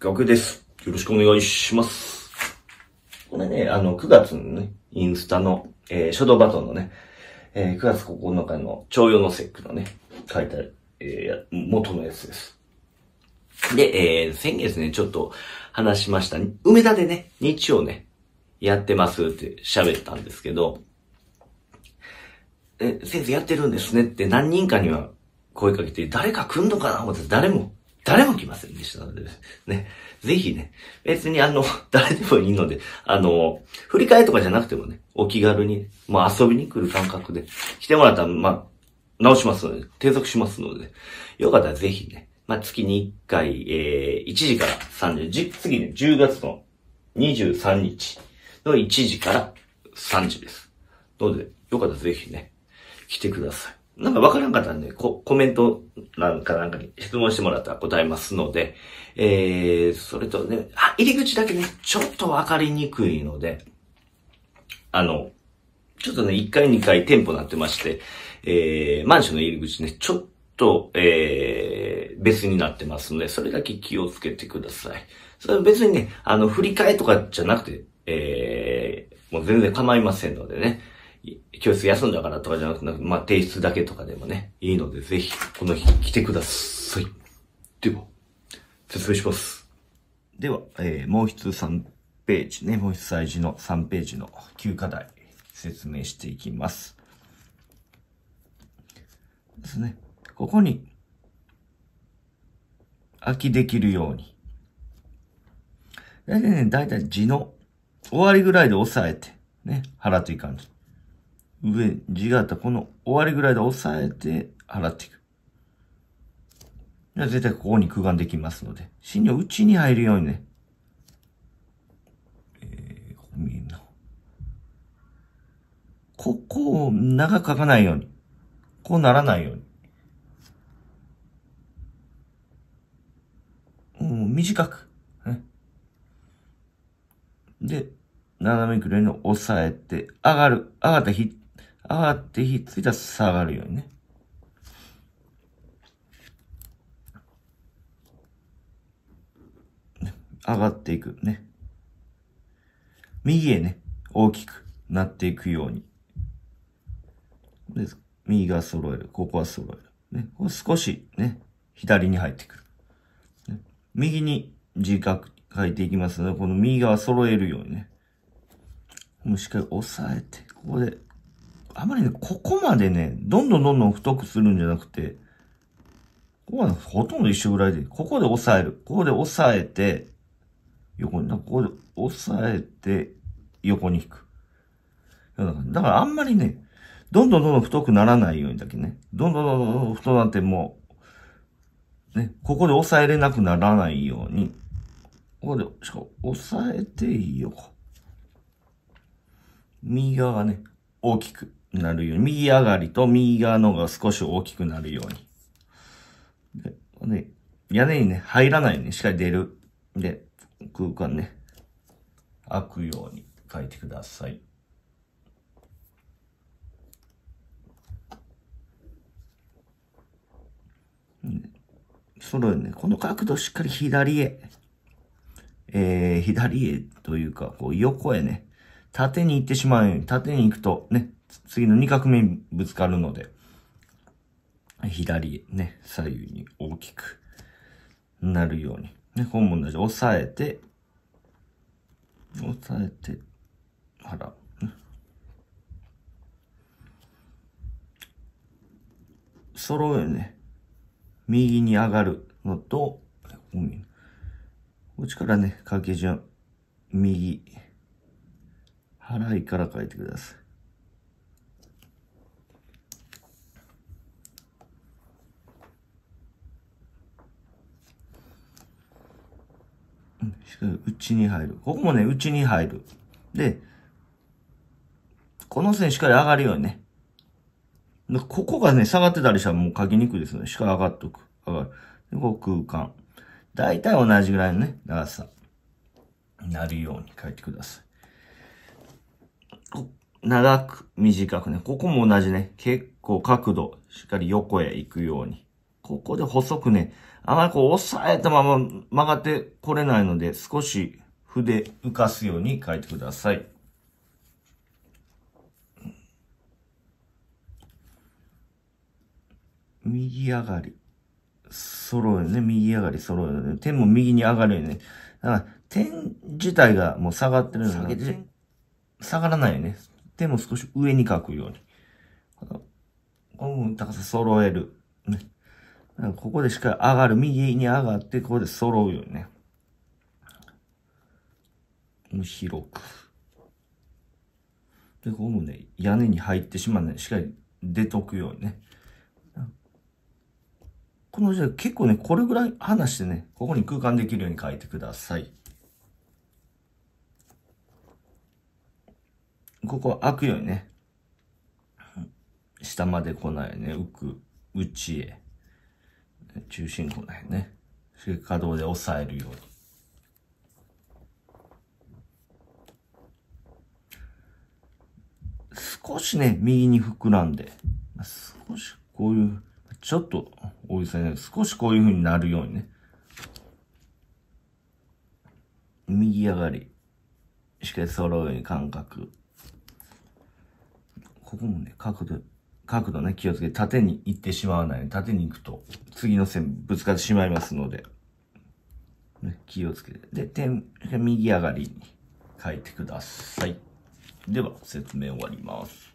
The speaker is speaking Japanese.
学です。よろしくお願いします。これね、あの、9月のね、インスタの、えー、書道バトンのね、えー、9月9日の朝用の節句のね、書いた、えー、元のやつです。で、えー、先月ね、ちょっと話しました。梅田でね、日曜ね、やってますって喋ったんですけど、え、先生やってるんですねって何人かには声かけて、誰か来んのかな思って誰も誰も来ませんでしたので、ね。ぜひね、別にあの、誰でもいいので、あの、振り替えとかじゃなくてもね、お気軽に、まあ遊びに来る感覚で来てもらったら、まあ、直しますので、継続しますので、よかったらぜひね、まあ、月に1回、えー、1時から3時、次ね、10月の23日の1時から3時です。ので、よかったらぜひね、来てください。なんかわからんかったんで、コメントなんかなんかに質問してもらったら答えますので、えー、それとね、あ、入り口だけね、ちょっとわかりにくいので、あの、ちょっとね、1回2回店舗なってまして、えー、マンションの入り口ね、ちょっと、えー、別になってますので、それだけ気をつけてください。それ別にね、あの、振り替えとかじゃなくて、えー、もう全然構いませんのでね。教室休んだからとかじゃなくて、まあ、提出だけとかでもね、いいので、ぜひ、この日来てください。では、説明します。では、えー、もう一つ3ページね、もう一歳児の3ページの9課題、説明していきます。ですね。ここに、空きできるように。大体ね、大体字の終わりぐらいで押さえて、ね、払っていかんと。上、地型、この終わりぐらいで押さえて払っていく。絶対ここに空間できますので、芯の内に入るようにね、えー、ここ見えな。ここを長く書かないように。こうならないように。うん、短く、ね。で、斜めくらいの押さえて、上がる、上がったひ、上がってひっついたら下がるようにね。上がっていくね。右へね、大きくなっていくように。で右が揃える。ここは揃える。ね、こ少しね、左に入ってくる。ね、右に字書書いていきますので、この右側揃えるようにね。もうしっかり押さえて、ここであまりね、ここまでね、どんどんどんどん太くするんじゃなくて、ここはほとんど一緒ぐらいで、ここで押さえる。ここで押さえて、横に、ここで押さえて、横に引く。だからあんまりね、どんどんどんどん太くならないようにだけね。どんどんどんどん太なってもう、ね、ここで押さえれなくならないように、ここで、しかも押さえていいよ。右側がね、大きく。なるように、右上がりと右側のが少し大きくなるように。で、ね、屋根にね、入らないようにしっかり出る。で、空間ね、開くように書いてください。そのね、この角度しっかり左へ、えー、左へというか、こう横へね、縦に行ってしまうように、縦に行くとね、次の2画目にぶつかるので、左ね、左右に大きくなるように。ね、本れも同じ。押さえて、押さえて、払う、揃うよね。右に上がるのと、こっちからね、掛け順、右、払いから書いてください。内に入る。ここもね、内に入る。で、この線しっかり上がるようにね。ここがね、下がってたりしたらもう書きにくいですよね。しっかり上がっとく。上がる。で、こう空間。大体同じぐらいのね、長さなるように書いてください。長く、短くね。ここも同じね。結構角度、しっかり横へ行くように。ここで細くね、あまりこう押さえたまま曲がってこれないので、少し筆浮かすように書いてください。右上がり。揃えね。右上がり揃えね。点も右に上がるよね。だから、点自体がもう下がってるので、下がらないよね。点も少し上に書くように。この高さ揃える。ね。ここでしっかり上がる、右に上がって、ここで揃うようにね。広く。で、ここもね、屋根に入ってしまうので、しっかり出とくようにね。この字は結構ね、これぐらい離してね、ここに空間できるように書いてください。ここは開くようにね。下まで来ないね、浮く、内へ。中心この辺ね。可動で押さえるように。少しね、右に膨らんで、少しこういう、ちょっと大げさに少しこういう風になるようにね。右上がり。しっかり揃うように感覚。ここもね、角度角度ね、気をつけて、縦に行ってしまわないように、縦に行くと、次の線ぶつかってしまいますので、ね、気をつけて。で、点、右上がりに書いてください。では、説明終わります。